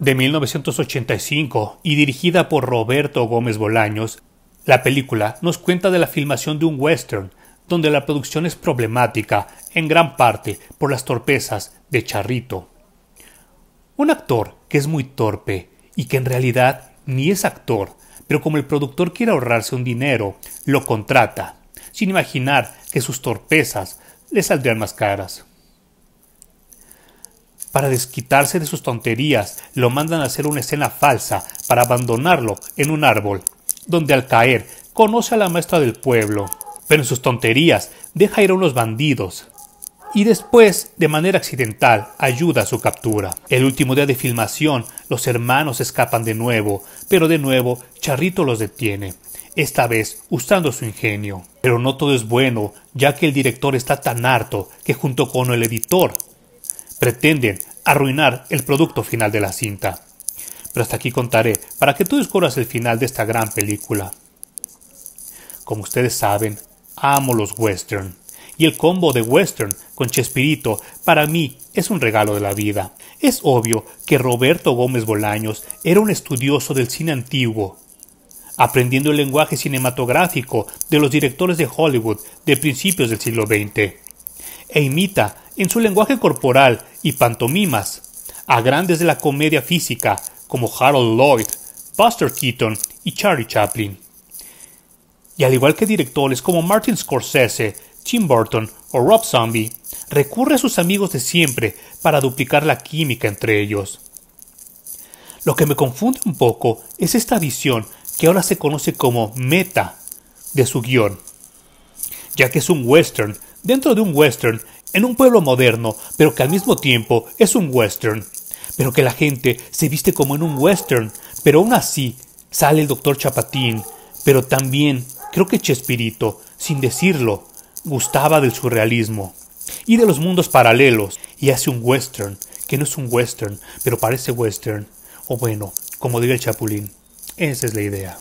de 1985 y dirigida por Roberto Gómez Bolaños, la película nos cuenta de la filmación de un western, donde la producción es problemática, en gran parte por las torpezas de Charrito. Un actor que es muy torpe y que en realidad ni es actor, pero como el productor quiere ahorrarse un dinero, lo contrata, sin imaginar que sus torpezas le saldrían más caras. Para desquitarse de sus tonterías, lo mandan a hacer una escena falsa para abandonarlo en un árbol, donde al caer conoce a la maestra del pueblo, pero en sus tonterías deja ir a unos bandidos. Y después, de manera accidental, ayuda a su captura. El último día de filmación, los hermanos escapan de nuevo, pero de nuevo Charrito los detiene, esta vez usando su ingenio. Pero no todo es bueno, ya que el director está tan harto que junto con el editor pretenden arruinar el producto final de la cinta. Pero hasta aquí contaré para que tú descubras el final de esta gran película. Como ustedes saben, amo los western y el combo de western con Chespirito para mí es un regalo de la vida. Es obvio que Roberto Gómez Bolaños era un estudioso del cine antiguo, aprendiendo el lenguaje cinematográfico de los directores de Hollywood de principios del siglo XX, e imita en su lenguaje corporal y pantomimas, a grandes de la comedia física como Harold Lloyd, Buster Keaton y Charlie Chaplin. Y al igual que directores como Martin Scorsese, Tim Burton o Rob Zombie, recurre a sus amigos de siempre para duplicar la química entre ellos. Lo que me confunde un poco es esta visión que ahora se conoce como meta de su guión, ya que es un western dentro de un western en un pueblo moderno, pero que al mismo tiempo es un western. Pero que la gente se viste como en un western, pero aún así sale el doctor Chapatín, pero también creo que Chespirito, sin decirlo, gustaba del surrealismo y de los mundos paralelos y hace un western, que no es un western, pero parece western, o bueno, como diga el chapulín. Esa es la idea.